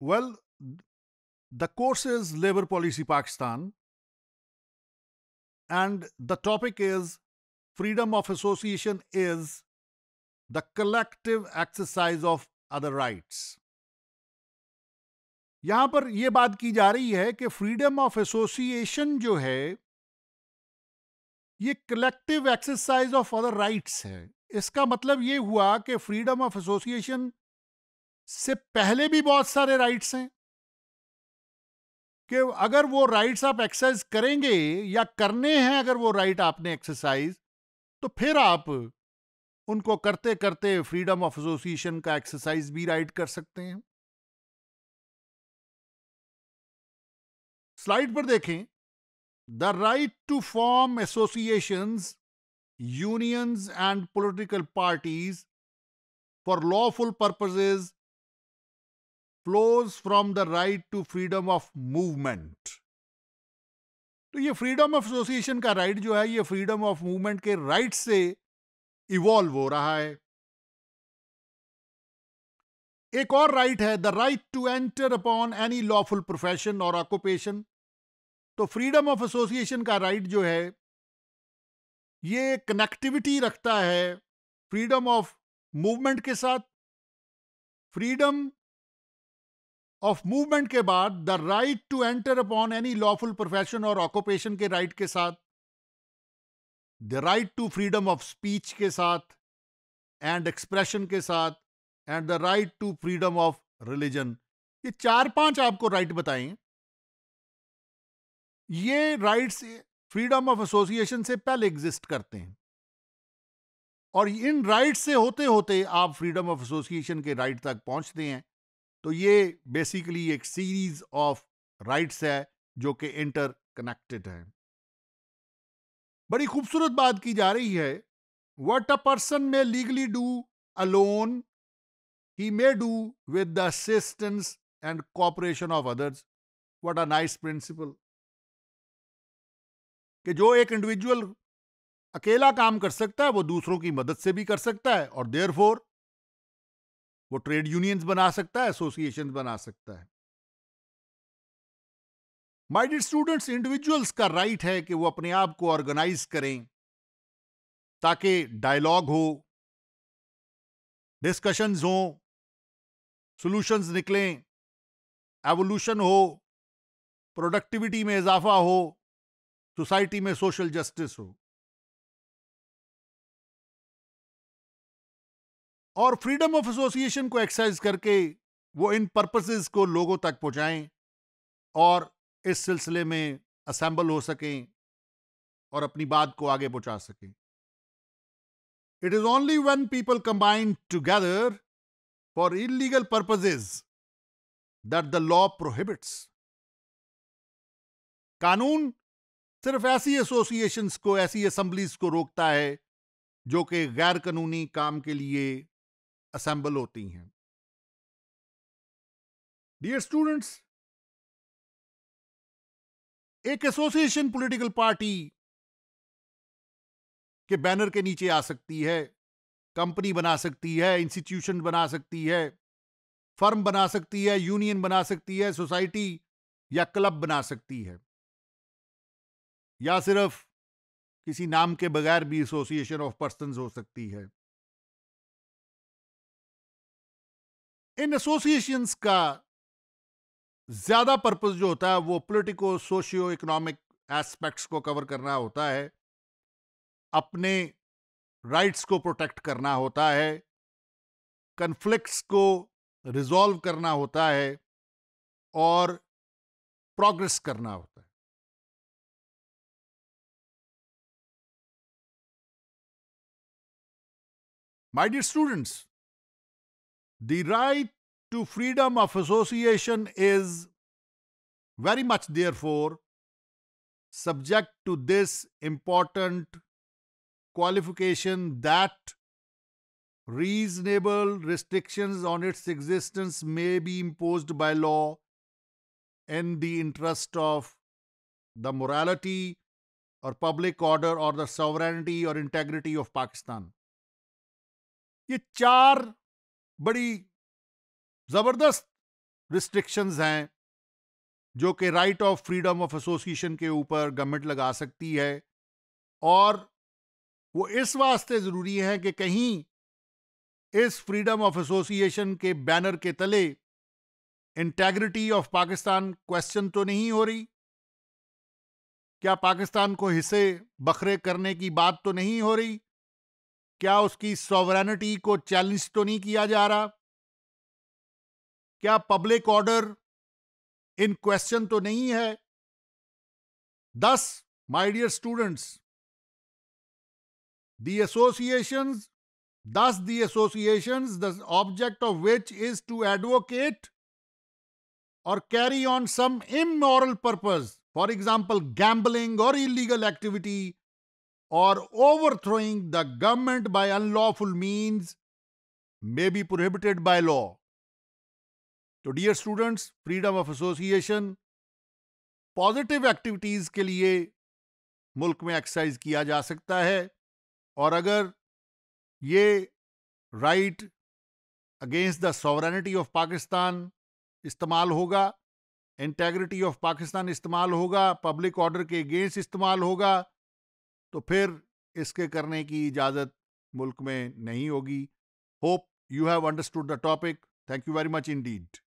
Well, the course is Labour Policy Pakistan, and the topic is freedom of association is the collective exercise of other rights. यहां पर यह बात की जा रही है कि फ्रीडम ऑफ एसोसिएशन जो है ये collective exercise of other rights है इसका मतलब ये हुआ कि फ्रीडम ऑफ एसोसिएशन से पहले भी बहुत सारे राइट्स हैं कि अगर वो राइट्स आप एक्सरसाइज करेंगे या करने हैं अगर वो राइट आपने एक्सरसाइज तो फिर आप उनको करते करते फ्रीडम ऑफ एसोसिएशन का एक्सरसाइज भी राइट कर सकते हैं स्लाइड पर देखें the right to form associations unions and political parties for lawful purposes flows from the right to freedom of movement तो ये फ्रीडम ऑफ एसोसिएशन का राइट जो है ये फ्रीडम ऑफ मूवमेंट के राइट से इवॉल्व हो रहा है एक और राइट है the right to enter upon any lawful profession और ऑक्यूपेशन तो फ्रीडम ऑफ एसोसिएशन का राइट जो है ये कनेक्टिविटी रखता है फ्रीडम ऑफ मूवमेंट के साथ फ्रीडम ऑफ मूवमेंट के बाद the right to enter upon any lawful profession और ऑक्यूपेशन के राइट के साथ the right to freedom of speech के साथ एंड एक्सप्रेशन के साथ and the right to freedom of religion ये चार पांच आपको राइट बताएं ये राइट्स फ्रीडम ऑफ एसोसिएशन से पहले एग्जिस्ट करते हैं और इन राइट से होते होते आप फ्रीडम ऑफ एसोसिएशन के राइट तक पहुंचते हैं तो ये बेसिकली एक सीरीज ऑफ राइट्स है जो कि इंटर कनेक्टेड है बड़ी खूबसूरत बात की जा रही है what a person may legally do alone he may do with the assistance and cooperation of others what a nice principle कि जो एक इंडिविजुअल अकेला काम कर सकता है वो दूसरों की मदद से भी कर सकता है और देयर फोर वो ट्रेड यूनियंस बना सकता है एसोसिएशन बना सकता है माइडेड स्टूडेंट्स इंडिविजुअल्स का राइट है कि वो अपने आप को ऑर्गेनाइज करें ताकि डायलॉग हो डिस्कशंस हो सॉल्यूशंस निकलें एवोल्यूशन हो प्रोडक्टिविटी में इजाफा हो सोसाइटी में सोशल जस्टिस हो और फ्रीडम ऑफ एसोसिएशन को एक्सरसाइज करके वो इन पर्पसेस को लोगों तक पहुंचाएं और इस सिलसिले में असेंबल हो सकें और अपनी बात को आगे पहुंचा सकें it is only when people combined together for illegal purposes that the law prohibits कानून सिर्फ ऐसी एसोसिएशंस को ऐसी असम्बलीज को रोकता है जो कि गैर कानूनी काम के लिए असेंबल होती हैं डियर स्टूडेंट्स एक एसोसिएशन पॉलिटिकल पार्टी के बैनर के नीचे आ सकती है कंपनी बना सकती है इंस्टीट्यूशन बना सकती है फर्म बना सकती है यूनियन बना सकती है सोसाइटी या क्लब बना सकती है या सिर्फ किसी नाम के बगैर भी एसोसिएशन ऑफ पर्सन हो सकती है इन एसोसिएशंस का ज़्यादा पर्पस जो होता है वो पॉलिटिको सोशियो इकोनॉमिक एस्पेक्ट्स को कवर करना होता है अपने राइट्स को प्रोटेक्ट करना होता है कन्फ्लिक्ट्स को रिजॉल्व करना होता है और प्रोग्रेस करना होता है my dear students The right to freedom of association is very much, therefore, subject to this important qualification that reasonable restrictions on its existence may be imposed by law in the interest of the morality or public order or the sovereignty or integrity of Pakistan. Ye char. बड़ी ज़बरदस्त restrictions हैं जो कि right of freedom of association के ऊपर government लगा सकती है और वो इस वास्ते ज़रूरी है कि कहीं इस फ्रीडम ऑफ एसोसिएशन के बैनर के तले इंटेग्रिटी ऑफ पाकिस्तान क्वेश्चन तो नहीं हो रही क्या पाकिस्तान को हिस्से बखरे करने की बात तो नहीं हो रही क्या उसकी सॉवरनिटी को चैलेंज तो नहीं किया जा रहा क्या पब्लिक ऑर्डर इन क्वेश्चन तो नहीं है thus my dear students the association thus the association the object of which is to advocate और carry on some immoral purpose for example gambling और illegal activity or overthrowing the government by unlawful means may be prohibited by law तो dear students freedom of association positive activities के लिए मुल्क में exercise किया जा सकता है और अगर ये right against the sovereignty of Pakistan इस्तेमाल होगा इंटेग्रिटी ऑफ पाकिस्तान इस्तेमाल होगा पब्लिक ऑर्डर के अगेंस्ट इस्तेमाल होगा तो फिर इसके करने की इजाज़त मुल्क में नहीं होगी hope you have understood the topic thank you very much in